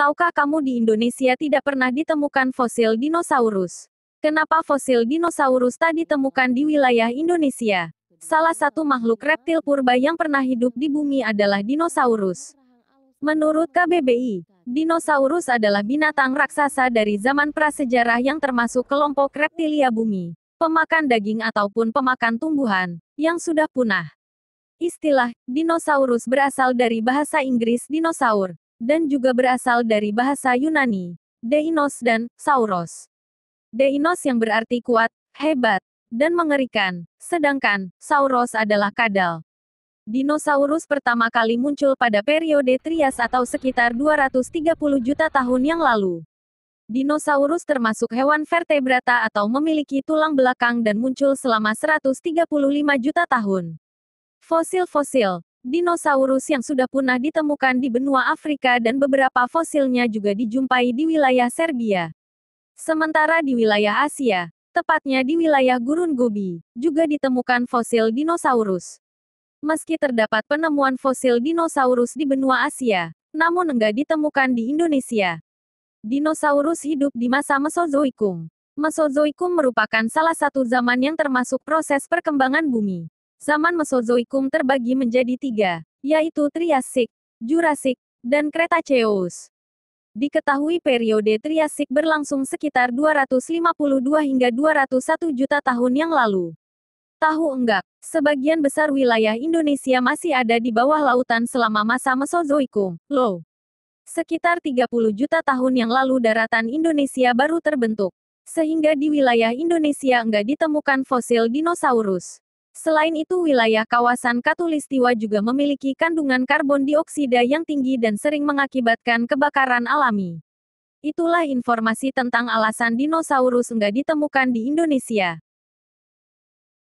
Tahukah kamu di Indonesia tidak pernah ditemukan fosil dinosaurus? Kenapa fosil dinosaurus tak ditemukan di wilayah Indonesia? Salah satu makhluk reptil purba yang pernah hidup di bumi adalah dinosaurus. Menurut KBBI, dinosaurus adalah binatang raksasa dari zaman prasejarah yang termasuk kelompok reptilia bumi, pemakan daging ataupun pemakan tumbuhan, yang sudah punah. Istilah dinosaurus berasal dari bahasa Inggris dinosaur, dan juga berasal dari bahasa Yunani, Deinos dan Sauros. Deinos yang berarti kuat, hebat, dan mengerikan, sedangkan Sauros adalah kadal. Dinosaurus pertama kali muncul pada periode Trias atau sekitar 230 juta tahun yang lalu. Dinosaurus termasuk hewan vertebrata atau memiliki tulang belakang dan muncul selama 135 juta tahun. Fosil-fosil, Dinosaurus yang sudah punah ditemukan di benua Afrika dan beberapa fosilnya juga dijumpai di wilayah Serbia. Sementara di wilayah Asia, tepatnya di wilayah Gurun Gobi, juga ditemukan fosil dinosaurus. Meski terdapat penemuan fosil dinosaurus di benua Asia, namun enggak ditemukan di Indonesia. Dinosaurus hidup di masa Mesozoikum. Mesozoikum merupakan salah satu zaman yang termasuk proses perkembangan bumi zaman Mesozoikum terbagi menjadi tiga, yaitu Triasik, Jurasik, dan Cretaceous. Diketahui periode Triasik berlangsung sekitar 252 hingga 201 juta tahun yang lalu. Tahu enggak, sebagian besar wilayah Indonesia masih ada di bawah lautan selama masa Mesozoikum. Lo, Sekitar 30 juta tahun yang lalu daratan Indonesia baru terbentuk. Sehingga di wilayah Indonesia enggak ditemukan fosil dinosaurus. Selain itu wilayah kawasan Katulistiwa juga memiliki kandungan karbon dioksida yang tinggi dan sering mengakibatkan kebakaran alami. Itulah informasi tentang alasan dinosaurus enggak ditemukan di Indonesia.